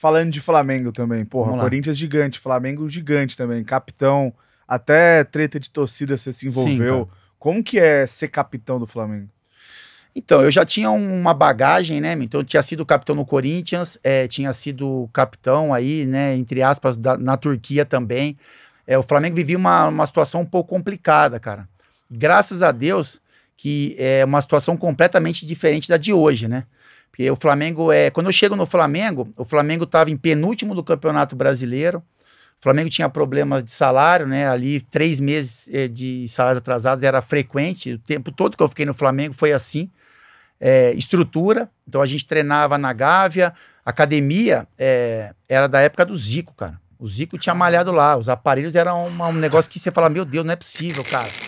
falando de Flamengo também, porra, Corinthians gigante, Flamengo gigante também, capitão, até treta de torcida você se envolveu. Sim, Como que é ser capitão do Flamengo? Então, eu já tinha uma bagagem, né? Então, eu tinha sido capitão no Corinthians, é, tinha sido capitão aí, né? Entre aspas, da, na Turquia também. É, o Flamengo vivia uma, uma situação um pouco complicada, cara. Graças a Deus que é uma situação completamente diferente da de hoje, né? Porque o Flamengo é. Quando eu chego no Flamengo, o Flamengo estava em penúltimo do Campeonato Brasileiro. O Flamengo tinha problemas de salário, né? Ali, três meses é, de salários atrasados era frequente. O tempo todo que eu fiquei no Flamengo foi assim. É, estrutura. Então a gente treinava na Gávea. Academia é, era da época do Zico, cara. O Zico tinha malhado lá. Os aparelhos eram uma, um negócio que você fala: Meu Deus, não é possível, cara.